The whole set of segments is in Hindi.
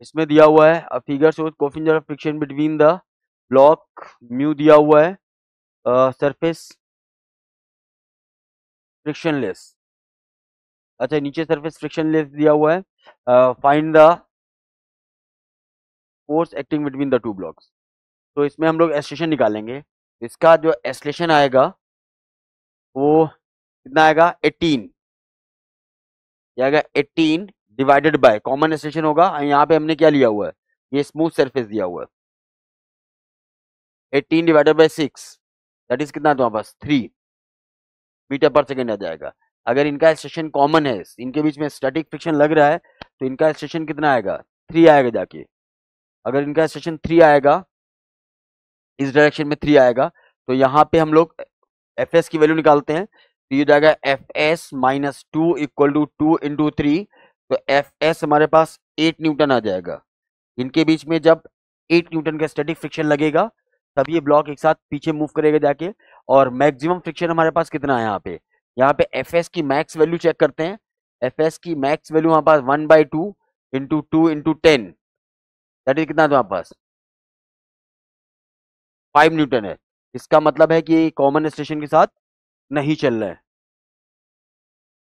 इसमें दिया हुआ है अ फिगर शोज कोफिंजर of friction between the block mu दिया हुआ है सरफेस लेस अच्छा नीचे सरफेस लेस दिया हुआ है find the force acting between the two blocks तो इसमें हम लोग एसलेशन निकालेंगे इसका जो एसलेशन आएगा वो कितना आएगा एटीन आएगा eighteen divided by common station होगा यहाँ पे हमने क्या लिया हुआ है ये स्मूथ सरफेस दिया हुआ है eighteen divided by six that is कितना तुम्हारे पास थ्री मीटर पर सेकेंड आ जाएगा अगर इनका स्टेशन कॉमन है इनके बीच में स्टैटिक फ्रिक्शन लग रहा है तो इनका स्टेशन कितना आएगा थ्री आएगा जाके अगर इनका स्टेशन थ्री आएगा इस डायरेक्शन में थ्री आएगा तो यहाँ पे हम लोग एफ एस की वैल्यू निकालते हैं तो ये जाएगा F S minus two equal to two into three तो एफ एस हमारे पास एट न्यूटन आ जाएगा इनके बीच में जब एट न्यूटन का स्टेटिक फ्रिक्शन लगेगा तब ये ब्लॉक एक साथ पीछे मूव करेगा जाके और मैक्सिमम फ्रिक्शन हमारे पास कितना है यहाँ पे यहाँ पे एफ एस की मैक्स वैल्यू चेक करते हैं एफ एस की मैक्स वैल्यू हमारे पास one by two into two into ten that is कितना था पास फाइव न्यूटन है इसका मतलब है कि कॉमन स्टेशन के साथ नहीं चल रहा है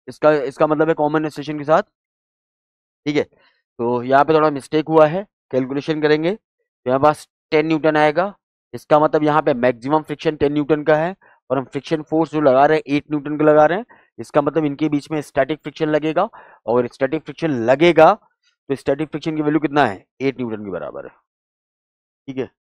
इसका इसका मतलब है कॉमन स्टेशन के साथ ठीक है तो यहाँ पे थोड़ा मिस्टेक हुआ है कैलकुलेशन करेंगे तो यहाँ पास टेन न्यूटन आएगा इसका मतलब यहाँ पे मैक्सिमम फ्रिक्शन टेन न्यूटन का है और हम फ्रिक्शन फोर्स जो लगा रहे हैं एट न्यूटन का लगा रहे हैं इसका मतलब इनके बीच में स्टैटिक फ्रिक्शन लगेगा और स्टैटिक फ्रिक्शन लगेगा तो स्टैटिक फ्रिक्शन की वैल्यू कितना है एट न्यूटन के बराबर है ठीक है